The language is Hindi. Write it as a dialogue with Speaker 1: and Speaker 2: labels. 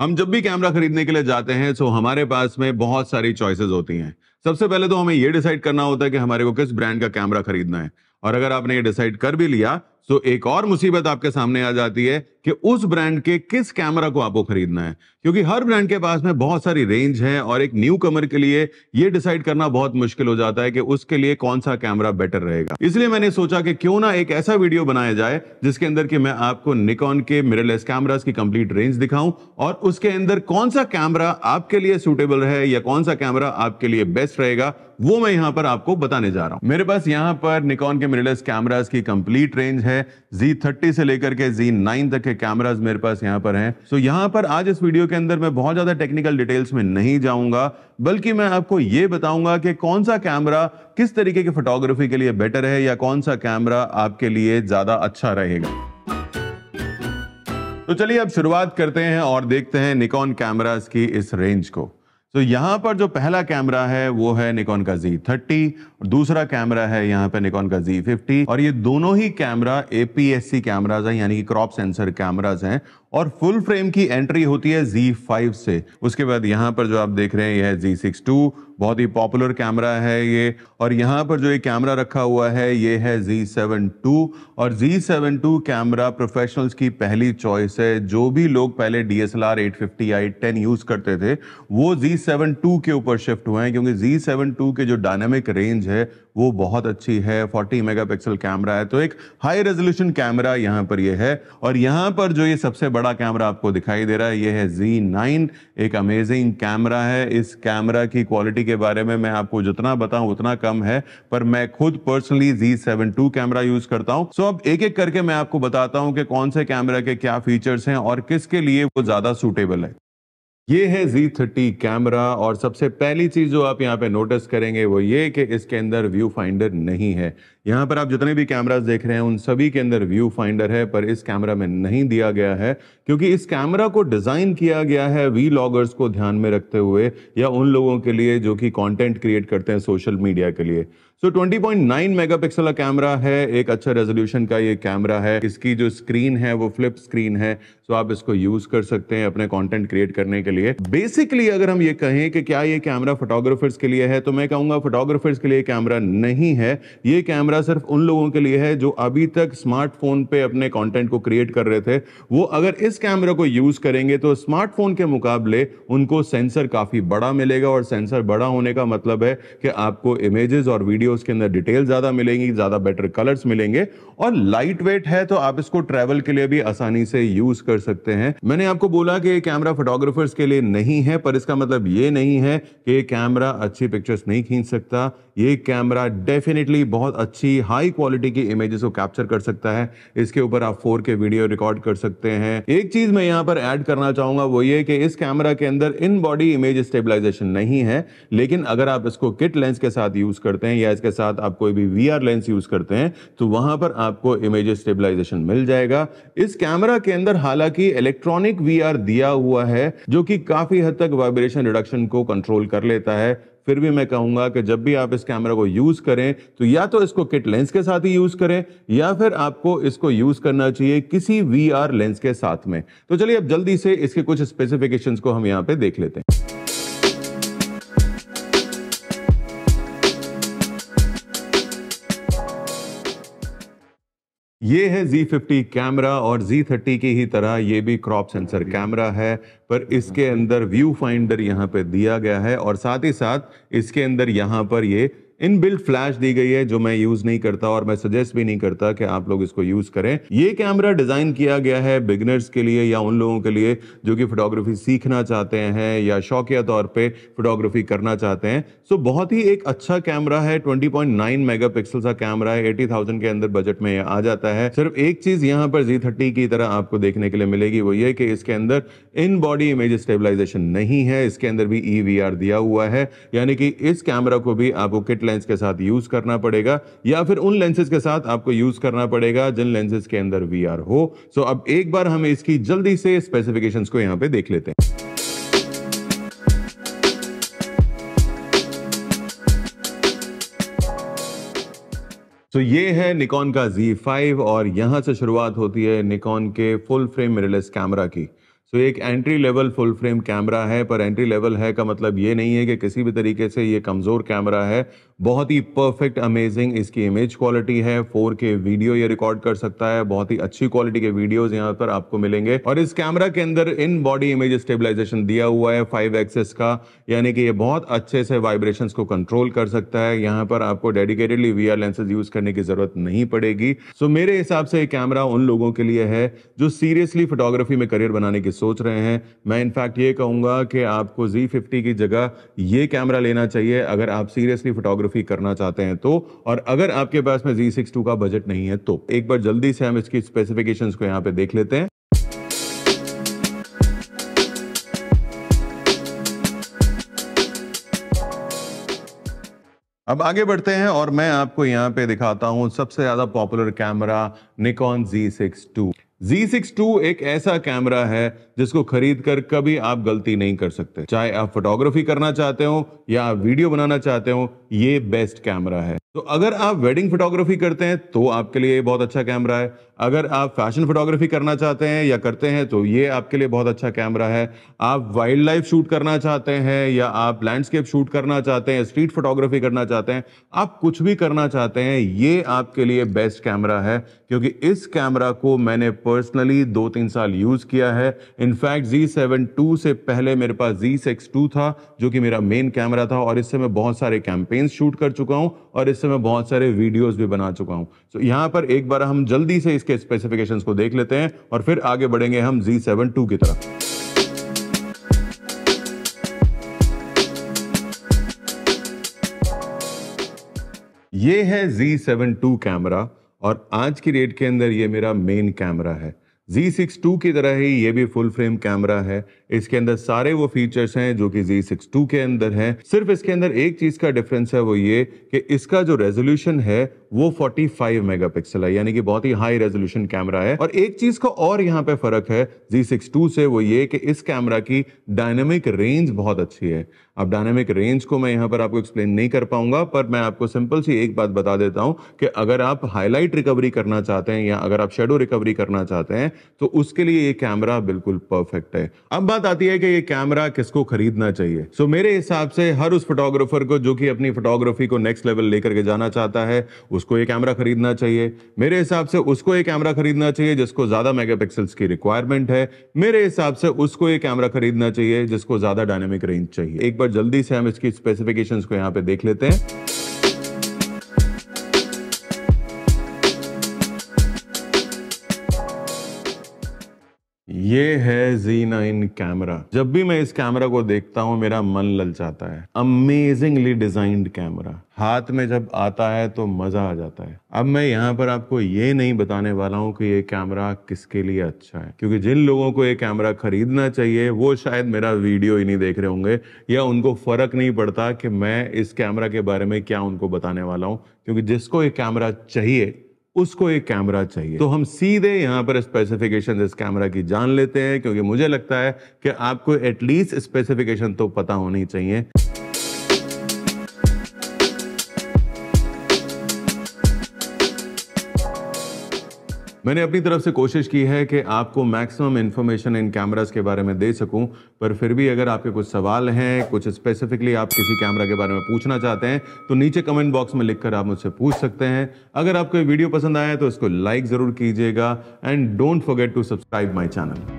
Speaker 1: हम जब भी कैमरा खरीदने के लिए जाते हैं तो हमारे पास में बहुत सारी चॉइसेस होती हैं सबसे पहले तो हमें ये डिसाइड करना होता है कि हमारे को किस ब्रांड का कैमरा खरीदना है और अगर आपने ये डिसाइड कर भी लिया तो एक और मुसीबत आपके सामने आ जाती है कि उस ब्रांड के किस कैमरा को आपको खरीदना है क्योंकि हर ब्रांड के पास में बहुत सारी रेंज है और एक न्यू कमर के लिए ये डिसाइड करना बहुत मुश्किल हो जाता है कि उसके लिए कौन सा कैमरा बेटर रहेगा इसलिए मैंने सोचा कि क्यों ना एक ऐसा वीडियो बनाया जाए जिसके अंदर कि मैं आपको निकॉन के मिररलेस कैमराज की कंप्लीट रेंज दिखाऊं और उसके अंदर कौन सा कैमरा आपके लिए सुटेबल है या कौन सा कैमरा आपके लिए बेस्ट रहेगा वो मैं यहाँ पर आपको बताने जा रहा हूँ मेरे पास यहाँ पर निकॉन के मिररलेस कैमराज की कंप्लीट रेंज है है जी थर्टी से लेकर के जी नाइन तक के कैमराज मेरे पास यहाँ पर हैं सो so, यहाँ पर आज इस वीडियो के अंदर मैं बहुत ज़्यादा टेक्निकल डिटेल्स में नहीं जाऊंगा बल्कि मैं आपको ये बताऊंगा कि कौन सा कैमरा किस तरीके की फोटोग्राफी के लिए बेटर है या कौन सा कैमरा आपके लिए ज़्यादा अच्छा रहेगा तो चलिए अब शुरुआत करते हैं और देखते हैं निकॉन कैमराज की इस रेंज को तो यहां पर जो पहला कैमरा है वो है निकॉन का जी थर्टी और दूसरा कैमरा है यहाँ पे निकॉन का जी फिफ्टी और ये दोनों ही कैमरा एपीएससी कैमराज हैं यानी कि क्रॉप सेंसर कैमराज हैं और फुल फ्रेम की एंट्री होती है Z5 से उसके बाद यहाँ पर जो आप देख रहे हैं यह है Z62 बहुत ही पॉपुलर कैमरा है ये और यहाँ पर जो ये कैमरा रखा हुआ है ये है Z72 और Z72 कैमरा प्रोफेशनल्स की पहली चॉइस है जो भी लोग पहले D S L R eight fifty ten use करते थे वो Z72 के ऊपर शिफ्ट हुए हैं क्योंकि Z72 के जो डायनेमिक रेंज है वो बहुत अच्छी है 40 मेगापिक्सल कैमरा है तो एक हाई रेजोल्यूशन कैमरा यहाँ पर ये यह है और यहाँ पर जो ये सबसे बड़ा कैमरा आपको दिखाई दे रहा है ये है Z9 एक अमेजिंग कैमरा है इस कैमरा की क्वालिटी के बारे में मैं आपको जितना बताऊं उतना कम है पर मैं खुद पर्सनली टू कैमरा यूज करता हूँ सो अब एक एक करके मैं आपको बताता हूँ कि कौन से कैमरा के क्या फीचर्स हैं और किसके लिए वो ज्यादा सूटेबल है ये है जी थर्टी कैमरा और सबसे पहली चीज जो आप यहाँ पे नोटिस करेंगे वो ये कि इसके अंदर व्यू फाइंडर नहीं है यहाँ पर आप जितने भी कैमरास देख रहे हैं उन सभी के अंदर व्यू फाइंडर है पर इस कैमरा में नहीं दिया गया है क्योंकि इस कैमरा को डिज़ाइन किया गया है वी लॉगर्स को ध्यान में रखते हुए या उन लोगों के लिए जो कि कंटेंट क्रिएट करते हैं सोशल मीडिया के लिए so so, 20.9 mega pixel camera है एक अच्छा रेजोल्यूशन का ये कैमरा है इसकी जो स्क्रीन है वो फ्लिप स्क्रीन है सो आप इसको यूज कर सकते हैं अपने कॉन्टेंट क्रिएट करने के लिए बेसिकली अगर हम ये कहें कि क्या ये कैमरा फोटोग्राफर्स के लिए है तो मैं कहूंगा फोटोग्राफर्स के लिए कैमरा नहीं है ये कैमरा खतरा सिर्फ उन लोगों के लिए है जो अभी तक स्मार्टफोन पे अपने कंटेंट को क्रिएट कर रहे थे वो अगर इस कैमरे को यूज करेंगे तो स्मार्टफोन के मुकाबले उनको सेंसर काफी बड़ा मिलेगा और सेंसर बड़ा होने का मतलब है कि आपको इमेजेस और वीडियोस के अंदर डिटेल ज्यादा मिलेंगी ज्यादा बेटर कलर्स मिलेंगे और लाइट वेट है तो आप इसको ट्रेवल के लिए भी आसानी से यूज कर सकते हैं मैंने आपको बोला कि कैमरा फोटोग्राफर्स के लिए नहीं है पर इसका मतलब ये नहीं है कि कैमरा अच्छी पिक्चर्स नहीं खींच सकता ये कैमरा डेफिनेटली बहुत अच्छी अच्छी हाई क्वालिटी की इमेजेस को कैप्चर कर सकता है इसके ऊपर आप फोर के वीडियो रिकॉर्ड कर सकते हैं एक चीज मैं यहाँ पर ऐड करना चाहूंगा वो ये कि इस कैमरा के अंदर इन बॉडी इमेज स्टेबलाइजेशन नहीं है लेकिन अगर आप इसको किट लेंस के साथ यूज करते हैं या इसके साथ आप कोई भी वी लेंस यूज करते हैं तो वहां पर आपको इमेज स्टेबिलाईजेशन मिल जाएगा इस कैमरा के अंदर हालांकि इलेक्ट्रॉनिक वी दिया हुआ है जो कि काफी हद तक वाइब्रेशन रिडक्शन को कंट्रोल कर लेता है फिर भी मैं कहूंगा कि जब भी आप इस कैमरा को यूज़ करें तो या तो इसको किट लेंस के साथ ही यूज़ करें या फिर आपको इसको यूज़ करना चाहिए किसी वी लेंस के साथ में तो चलिए अब जल्दी से इसके कुछ स्पेसिफिकेशन को हम यहाँ पे देख लेते हैं ये है Z50 कैमरा और Z30 की ही तरह ये भी क्रॉप सेंसर कैमरा है पर इसके अंदर व्यू फाइंडर यहाँ पे दिया गया है और साथ ही साथ इसके अंदर यहाँ पर ये इन बिल्ड फ्लैश दी गई है जो मैं यूज नहीं करता और मैं सजेस्ट भी नहीं करता कि आप लोग इसको यूज करें ये कैमरा डिजाइन किया गया है बिगनर्स के लिए या उन लोगों के लिए जो कि फोटोग्राफी सीखना चाहते हैं या शौकिया तौर पे फोटोग्राफी करना चाहते हैं सो so, बहुत ही एक अच्छा कैमरा है ट्वेंटी पॉइंट का कैमरा है एटी के अंदर बजट में आ जाता है सिर्फ एक चीज यहाँ पर जी की तरह आपको देखने के लिए मिलेगी वो ये कि इसके अंदर इन बॉडी इमेज स्टेबिलाईजेशन नहीं है इसके अंदर भी ई e दिया हुआ है यानी कि इस कैमरा को भी आपको किट लेंस के साथ यूज़ करना पड़ेगा या फिर उन लेंसेज के साथ आपको यूज़ करना पड़ेगा जिन लेंसेज के अंदर वी हो सो अब एक बार हम इसकी जल्दी से स्पेसिफिकेशन को यहाँ पे देख लेते हैं तो ये है निकॉन का Z5 और यहां से शुरुआत होती है निकॉन के फुल फ्रेम मिररलेस कैमरा की सो एक entry level full frame camera है पर एंट्री लेवल है का मतलब ये नहीं है कि किसी भी तरीके से ये कमज़ोर कैमरा है बहुत ही परफेक्ट अमेजिंग इसकी इमेज क्वालिटी है 4K वीडियो ये रिकॉर्ड कर सकता है बहुत ही अच्छी क्वालिटी के वीडियोस यहाँ पर आपको मिलेंगे और इस कैमरा के अंदर इन बॉडी इमेज स्टेबलाइजेशन दिया हुआ है फाइव एक्सेस का यानी कि ये बहुत अच्छे से वाइब्रेशन को कंट्रोल कर सकता है यहाँ पर आपको डेडिकेटेडली वी लेंसेज यूज करने की जरूरत नहीं पड़ेगी सो मेरे हिसाब से ये कैमरा उन लोगों के लिए है जो सीरियसली फोटोग्राफी में करियर बनाने की सोच रहे हैं मैं इनफैक्ट ये कहूँगा कि आपको जी फिफ्टी की जगह ये कैमरा लेना चाहिए अगर आप सीरियसली फोटोग्राफी करना चाहते हैं तो और अगर आपके पास में जी सिक्स टू का बजट नहीं है तो एक बार जल्दी से हम इसकी स्पेसिफिकेशंस को यहाँ पे देख लेते हैं अब आगे बढ़ते हैं और मैं आपको यहाँ पे दिखाता हूँ सबसे ज़्यादा popular camera Nikon Z62 Z62 एक ऐसा कैमरा है जिसको खरीद कर कभी आप गलती नहीं कर सकते चाहे आप फोटोग्राफी करना चाहते हो या आप वीडियो बनाना चाहते हो ये बेस्ट कैमरा है तो अगर आप वेडिंग फोटोग्राफी करते हैं तो आपके लिए बहुत अच्छा कैमरा है अगर आप फैशन फोटोग्राफी करना चाहते हैं या करते हैं तो ये आपके लिए बहुत अच्छा कैमरा है आप वाइल्ड लाइफ शूट करना चाहते हैं या आप लैंडस्केप शूट करना चाहते हैं स्ट्रीट फोटोग्राफी करना चाहते हैं आप कुछ भी करना चाहते हैं ये आपके लिए बेस्ट कैमरा है क्योंकि इस कैमरा को मैंने पर्सनली दो तीन साल यूज़ किया है इनफैक्ट जी सेवन टू से पहले मेरे पास जी सिक्स टू था जो कि मेरा मेन कैमरा था और इससे मैं बहुत सारे कैंपेन्स शूट कर चुका हूँ और इससे से मैं बहुत सारे वीडियोस भी बना चुका हूं सो so, पर एक बार हम जल्दी से इसके स्पेसिफिकेशंस को देख लेते हैं और फिर आगे बढ़ेंगे हम जी सेवन टू की तरफ ये है सेवन टू कैमरा और आज की डेट के अंदर ये मेरा मेन कैमरा है Z6 की तरह ही ये भी फुल फ्रेम कैमरा है इसके अंदर सारे वो फीचर्स हैं जो कि Z6 के अंदर हैं सिर्फ इसके अंदर एक चीज का डिफरेंस है वो ये कि इसका जो रेजोल्यूशन है वो 45 मेगापिक्सल है यानी कि बहुत ही हाई रेजोल्यूशन कैमरा है और एक चीज का और यहाँ पे फर्क है Z62 से वो ये कि इस कैमरा की डायनेमिक रेंज बहुत अच्छी है अब डायनेमिक रेंज को मैं यहाँ पर आपको एक्सप्लेन नहीं कर पाऊंगा पर मैं आपको सिंपल सी एक बात बता देता हूँ कि अगर आप हाईलाइट रिकवरी करना चाहते हैं या अगर आप शेडो रिकवरी करना चाहते हैं तो उसके लिए ये कैमरा बिल्कुल परफेक्ट है अब बात आती है कि ये कैमरा किसको खरीदना चाहिए सो मेरे हिसाब से हर उस फोटोग्राफर को जो कि अपनी फोटोग्राफी को नेक्स्ट लेवल लेकर के जाना चाहता है उसको ये कैमरा खरीदना चाहिए मेरे हिसाब से उसको ये कैमरा खरीदना चाहिए जिसको ज़्यादा मेगापिक्सल्स की रिक्वायरमेंट है मेरे हिसाब से उसको ये कैमरा खरीदना चाहिए जिसको ज़्यादा डायनेमिक रेंज चाहिए एक बार जल्दी से हम इसकी स्पेसिफिकेशंस को यहाँ पे देख लेते हैं ये है जी नाइन कैमरा जब भी मैं इस कैमरा को देखता हूँ मेरा मन ललचाता है अमेजिंगली डिजाइंड कैमरा हाथ में जब आता है तो मज़ा आ जाता है अब मैं यहाँ पर आपको ये नहीं बताने वाला हूँ कि ये कैमरा किसके लिए अच्छा है क्योंकि जिन लोगों को ये कैमरा खरीदना चाहिए वो शायद मेरा वीडियो ही नहीं देख रहे होंगे या उनको फ़र्क नहीं पड़ता कि मैं इस कैमरा के बारे में क्या उनको बताने वाला हूँ क्योंकि जिसको ये कैमरा चाहिए उसको एक कैमरा चाहिए तो हम सीधे यहाँ पर स्पेसिफिकेशन इस कैमरा की जान लेते हैं क्योंकि मुझे लगता है कि आपको एटलीस्ट स्पेसिफिकेशन तो पता होनी चाहिए मैंने अपनी तरफ से कोशिश की है कि आपको मैक्सिमम इन्फॉर्मेशन इन कैमरास के बारे में दे सकूं पर फिर भी अगर आपके कुछ सवाल हैं कुछ स्पेसिफिकली आप किसी कैमरा के बारे में पूछना चाहते हैं तो नीचे कमेंट बॉक्स में लिखकर आप मुझसे पूछ सकते हैं अगर आपको वीडियो पसंद आया तो इसको लाइक ज़रूर कीजिएगा and don't forget to subscribe my channel